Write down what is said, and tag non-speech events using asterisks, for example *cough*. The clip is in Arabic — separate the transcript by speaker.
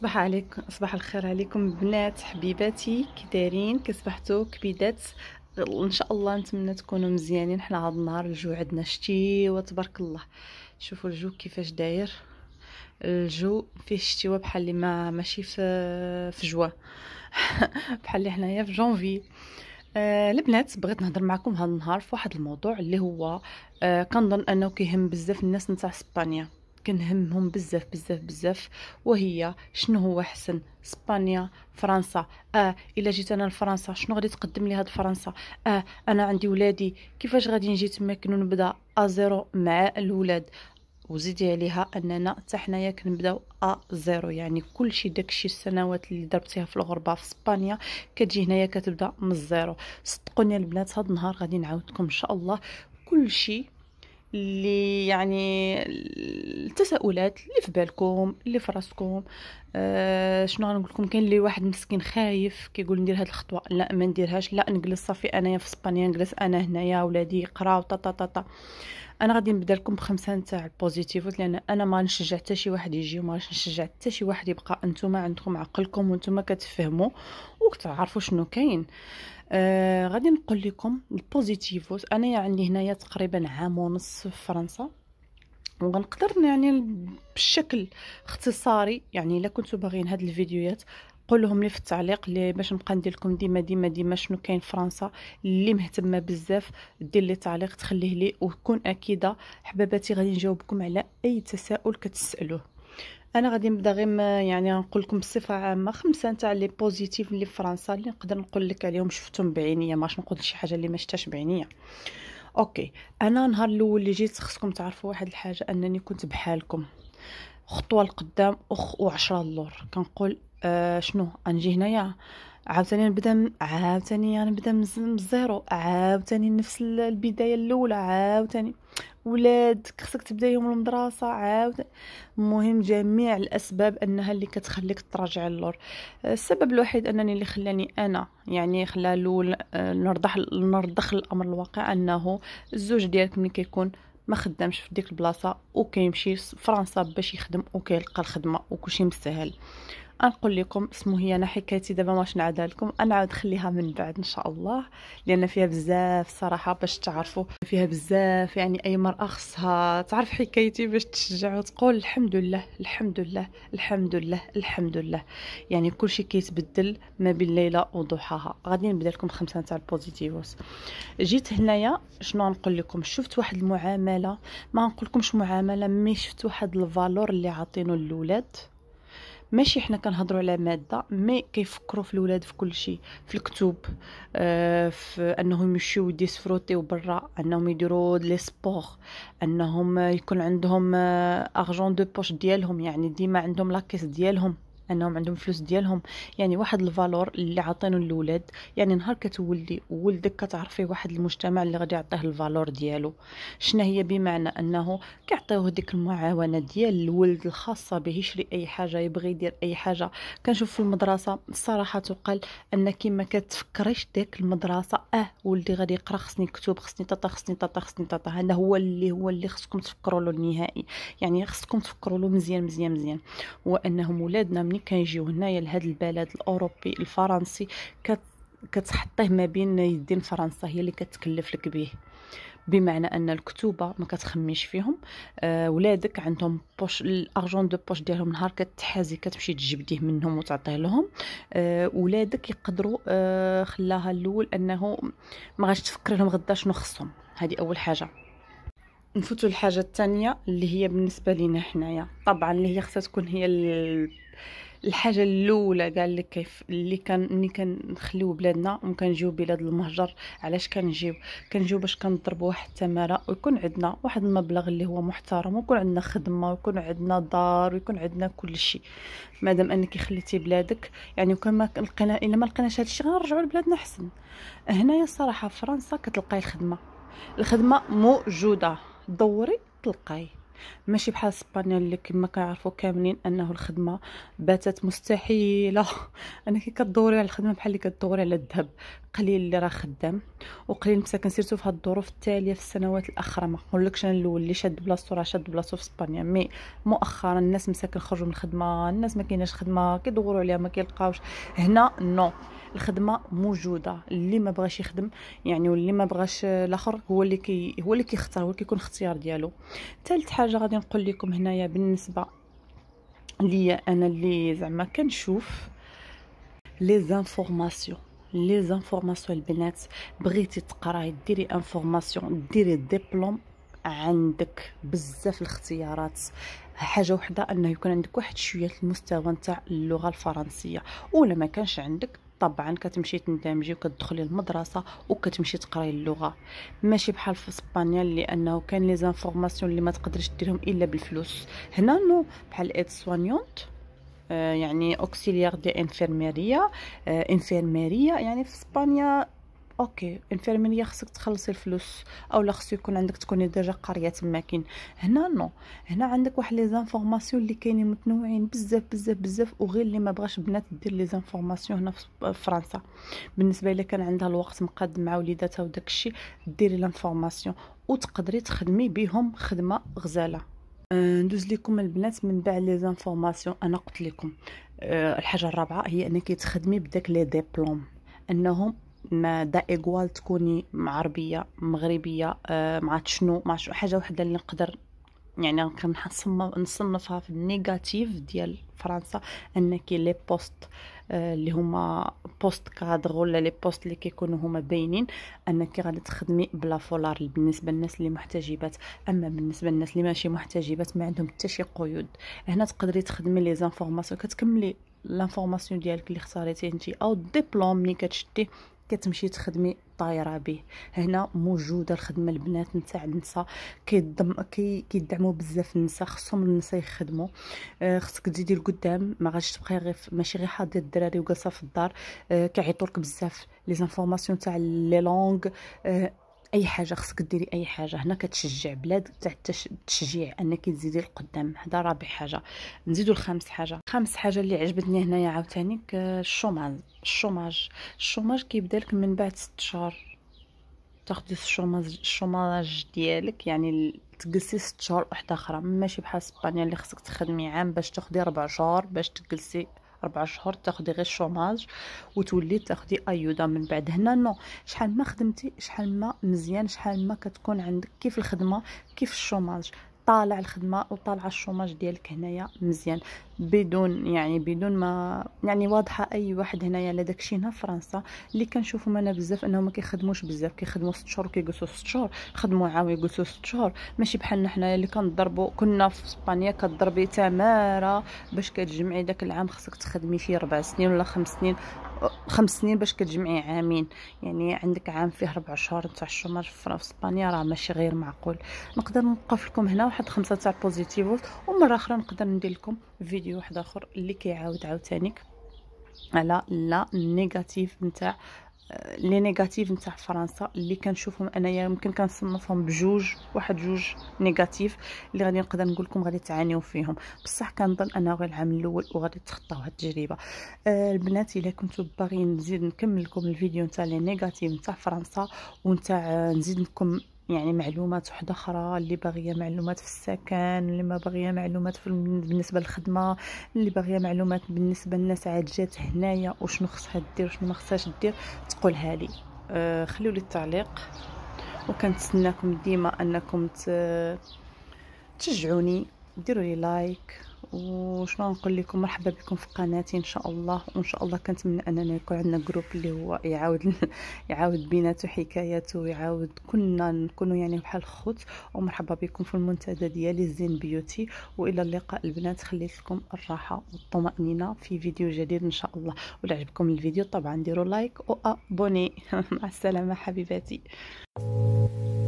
Speaker 1: صباح عليكم صباح الخير عليكم بنات حبيباتي كي دايرين كصبحتو كبيدات ان شاء الله نتمنى تكونوا مزيانين حنا هاد النهار الجو عندنا شتيوه تبارك الله شوفوا الجو كيفاش داير الجو فيه شتيوه بحال اللي ما ماشي في في جوا *laughs* بحال اللي حنايا في جونفي آه البنات بغيت نهضر معكم هاد النهار في واحد الموضوع اللي هو آه كنظن انه كيهم بزاف الناس نتاع اسبانيا كنهمهم بزاف بزاف بزاف وهي شنو هو حسن اسبانيا فرنسا اه الا جيت انا لفرنسا شنو غادي تقدم لي هاد فرنسا اه انا عندي ولادي كيفاش غادي نجي تماك ونبدا ازيرو مع الولاد وزيدي عليها اننا حتى حنايا كنبداو ا زيرو يعني كلشي داكشي السنوات اللي ضربتيها في الغربه في اسبانيا كتجي هنايا كتبدا من الزيرو صدقوني البنات هاد النهار غادي نعاودكم ان شاء الله كلشي اللي يعني التساؤلات اللي في بالكم اللي في راسكم آه شنو غنقول لكم كاين اللي واحد مسكين خايف كيقول ندير هاد الخطوه لا ما نديرهاش لا نجلس صافي انايا في اسبانيا نجلس انا هنايا ولادي يقراو طا طا طا طا انا غادي نبدا لكم بخمسه نتاع البوزيتيف لان انا ما نشجع حتى شي واحد يجي وما نشجع حتى شي واحد يبقى انتم عندكم عقلكم وانتم كتفهموا وكتعرفوا شنو كاين آه آه غادي نقول لكم البوزيتيفوس انا يعني هنايا تقريبا عام ونص في فرنسا وغنقدر يعني بشكل اختصاري يعني الا كنتو باغيين هاد الفيديوهات قولهم لي في التعليق اللي باش نبقى ندير لكم ديما ديما ديما شنو كاين فرنسا اللي مهتمه بزاف دير لي تعليق تخليه لي وكون اكيده حباباتي غادي نجاوبكم على اي تساؤل كتسالوه انا غادي نبدا غير يعني نقول لكم بصفه عامه خمسه نتاع لي بوزيتيف اللي في فرنسا اللي نقدر نقول لك عليهم شفتهم بعينيا ما نقول شي حاجه اللي ما شفتهاش بعينيا اوكي انا نهار الاول اللي جيت خصكم تعرفوا واحد الحاجه انني كنت بحالكم خطوه لقدام اخ وعشرة اللور كنقول آه شنو انجي هنايا عاوتاني نبدا عاوتاني يعني نبدا من الزيرو عاوتاني نفس البدايه الاولى عاوتاني ولادك خصك تبدايهم المدرسه عاود المهم جميع الاسباب انها اللي كتخليك تراجع اللور آه، السبب الوحيد انني اللي خلاني انا يعني الاول آه، نرضح نرضخ الامر الواقع انه الزوج ديالك ملي كيكون ما خدامش في ديك البلاصه وكيمشي فرنسا باش يخدم وكيلقى الخدمه وكلشي مستاهل نقول لكم اسمه هي انا حكايتي دابا واش نعدها لكم انا عاد خليها من بعد ان شاء الله لان فيها بزاف صراحه باش تعرفوا فيها بزاف يعني اي مراه خصها تعرف حكايتي باش تشجع وتقول الحمد لله الحمد لله الحمد لله الحمد لله يعني كل شيء كيتبدل ما بين ليله وضحاها غادي نبدا لكم خمسه تاع البوزيتيفوس جيت هنايا شنو نقول لكم شفت واحد المعامله ما لكمش معامله مي شفت واحد الفالور اللي عاطينه للولاد ماشي حنا كنهضروا على ماده مي كيفكروا في الاولاد في كل شيء في الكتب آه في انهم يمشيو ديسفروتيو برا انهم يديروا لي سبور انهم يكون عندهم ارجون دو بوش ديالهم يعني ديما عندهم لاكيس ديالهم انهم عندهم فلوس ديالهم يعني واحد الفالور اللي عاطينه للولاد يعني نهار كتولدي ولدك كتعرفي واحد المجتمع اللي غادي يعطيه الفالور ديالو شنو هي بمعنى انه كيعطيوه ديك المعاونه ديال الولد الخاصه به يشري اي حاجه يبغي يدير اي حاجه كنشوف في المدرسه الصراحه تقال انك ما كتفكريش ديك المدرسه اه ولدي غادي يقرا خصني كتب خصني طاطا خصني طاطا خصني طاطا هذا هو اللي هو اللي خصكم تفكروا له النهائي يعني خصكم تفكروا له مزيان مزيان مزيان وانهم ولادنا ملي كنجيو هنايا لهذا البلد الاوروبي الفرنسي كت كتحطيه ما بين يدين فرنسا هي اللي كتكلف لك به بمعنى ان الكتوبه ما كتخميش فيهم آه ولادك عندهم بوش الارجون دو بوش ديالهم نهار كتحازي كتمشي تجبديه منهم وتعطيه لهم آه ولادك يقدروا آه خلاها الاول انه ما غاش تفكر لهم غدا شنو خصهم هذه اول حاجه نفوتوا الحاجه الثانيه اللي هي بالنسبه لينا حنايا طبعا اللي هي خصها تكون هي ال... الحاجه الاولى قال لك كيف اللي كان ملي كنخليو بلادنا وكنجيو بلاد المهجر علاش كنجيو كنجيو باش كنضربوا واحد التماره ويكون عندنا واحد المبلغ اللي هو محترم ويكون عندنا خدمه ويكون عندنا دار ويكون عندنا كل شيء مادام انك خليتي بلادك يعني وكان ما لقينا الا ما لقيناش هادشي غنرجعوا لبلادنا احسن هنايا صراحه فرنسا كتلقاي الخدمه الخدمه موجوده دوري تلقاي ماشي بحال اسبانيا اللي كما كنعرفوا كاملين انه الخدمه باتت مستحيله *laughs* انا كي كدوري على الخدمه بحال اللي كدوري على الذهب قليل اللي راه خدام وقليل مساكن سيرتو في هاد الظروف التاليه في السنوات الاخيره ما نقولكش انا الاول اللي شاد بلاصتو راه شاد بلاصتو في اسبانيا مي مؤخرا الناس مساكن خرجوا من الخدمه الناس ما كايناش خدمه كيدوروا عليها ما كيلقاوش هنا نو الخدمه موجوده اللي ما بغاش يخدم يعني واللي ما بغاش الاخر هو اللي كي هو اللي كيختار هو اللي كيكون اختيار ديالو ثالث حاجه حاجه غادي نقول لكم هنايا بالنسبه ليا انا اللي زعما كنشوف لي زانفورماسيون لي زانفورماسيون البنات بغيتي تقراي ديري انفورماسيون ديري ديبلوم عندك بزاف الاختيارات حاجه وحده انه يكون عندك واحد شويه المستوى نتاع اللغه الفرنسيه ولا ما كانش عندك طبعا كتمشي تندمجي وكتدخلي المدرسه وكتمشي تقراي اللغه ماشي بحال في اسبانيا لانه كان لي زانفورماسيون اللي ما تقدريش ديرهم الا بالفلوس هنا نو بحال ايد سوانيونت آه، يعني اوكسيليير دي انفيرميريه آه، انفيرميريه يعني في اسبانيا اوكي انفيرميريه خصك تخلصي الفلوس اولا خصو يكون عندك تكوني ديجا قاريه تماكين هنا نو هنا عندك واحد لي زانفورماسيون اللي كاينين متنوعين بزاف بزاف بزاف وغير اللي ما بغاش بنات دير لي زانفورماسيون هنا في فرنسا بالنسبه الا كان عندها الوقت مقاد مع وليداتها وداك الشيء ديري لانفورماسيون وتقدري تخدمي بهم خدمه غزاله أه، ندوز لكم البنات من بعد لي زانفورماسيون انا قلت لكم أه، الحاجه الرابعه هي انك تخدمي بداك لي ديبلوم انهم ما دا ايغوال تكوني عربيه مغربيه آه، مع شنو مع شنو حاجه وحده اللي نقدر يعني نصنفها في النيجاتيف ديال فرنسا انك لي بوست آه، اللي هما بوست كادر ولا لي بوست اللي كيكونوا هما باينين انك غادي تخدمي بلا فولار بالنسبه للناس اللي محتجبات اما بالنسبه للناس اللي ماشي محتجبات ما عندهم حتى شي قيود هنا تقدري تخدمي لي زانفورماسيون كتكملي لانفورماسيون ديالك اللي اختاريتي انت او الدبلوم اللي كتشدي كتمشي تخدمي طايره به هنا موجوده الخدمه البنات نتاع النساء كيدعموا كي كيدعموا بزاف النساء خصهم النساء يخدموا آه، خصك تزيدي لقدام ما غاديش تبقاي غير ماشي غير حاضر الدراري وجالسه في الدار آه، كيعيطوا لك بزاف لي زانفورماسيون تاع لي لونغ آه، اي حاجه خصك ديري اي حاجه هنا كتشجع بلاد تاع التشجيع انك تزيدي القدام هذا رابع حاجه نزيدو لخامس حاجه خامس حاجه اللي عجبتني هنايا عاوتاني الشوماج الشوماج الشوماج كيبدا لك من بعد 6 شهور تاخدي الشوماج الشوماج ديالك يعني تجلسي ست شهور وحده اخرى ماشي بحال اسبانيا اللي خصك تخدمي عام باش تاخدي ربع شهور باش تجلسي أربع شهور تاخدي غير شوماج وتولي تاخدي أيودا من بعد هنا نو شحال ما خدمتي شحال ما مزيان شحال ما كتكون عندك كيف الخدمة كيف الشوماج طالع الخدمه وطالعه الشوماج ديالك هنايا مزيان بدون يعني بدون ما يعني واضحه اي واحد هنايا لا داكشي هنا فرنسا اللي كنشوفهم انا بزاف انهم ما كيخدموش بزاف كيخدموا 6 شهور وكيجلسوا 6 شهور خدموا عام ويجلسوا 6 شهور ماشي بحالنا حنايا اللي كنضربوا كنا في اسبانيا كضربي تماره باش كتجمعي داك العام خصك تخدمي فيه 4 سنين ولا 5 سنين خمس سنين باش كتجمعي عامين يعني عندك عام فيه ربع شهور تاع الشمر في اسبانيا راه ماشي غير معقول نقدر نوقف لكم هنا واحد خمسه تاع بوزيتيفوز ومره اخرى نقدر ندير لكم فيديو واحد اخر اللي كيعاود عاوتاني على لا نيجاتيف نتاع لي نيجاتيف نتاع فرنسا اللي كنشوفهم انايا يمكن كنصنفهم بجوج واحد جوج نيجاتيف اللي غادي نقدر نقول لكم غادي تعانيو فيهم بصح كنظن انه غير العام الاول وغادي تخطاو هاد التجربه آه البنات الا كنتو باغيين نزيد نكمل لكم الفيديو نتاع لي نيجاتيف نتاع فرنسا ونتاع آه، نزيد لكم يعني معلومات وحده اخرى اللي باغيه معلومات في السكن اللي ما باغيه معلومات في بالنسبه للخدمه اللي باغيه معلومات بالنسبه للناس عاد جات هنايا وشنو خصها دير وشنو ما خصهاش دير تقولها لي آه خليوا لي التعليق وكنتسناكم ديما انكم تشجعوني ديروا لي لايك وشنو نقول لكم مرحبا بكم في قناتي ان شاء الله وان شاء الله كنتمنى اننا يكون عندنا جروب اللي هو يعاود *laughs* يعاود بيناتو حكاياته ويعاود كنا نكونوا يعني بحال خوت ومرحبا بكم في المنتدى ديالي زين بيوتي والى اللقاء البنات خليت لكم الراحه والطمانينه في فيديو جديد ان شاء الله ولا عجبكم الفيديو طبعا ديروا لايك وابوني *laughs* مع السلامه حبيباتي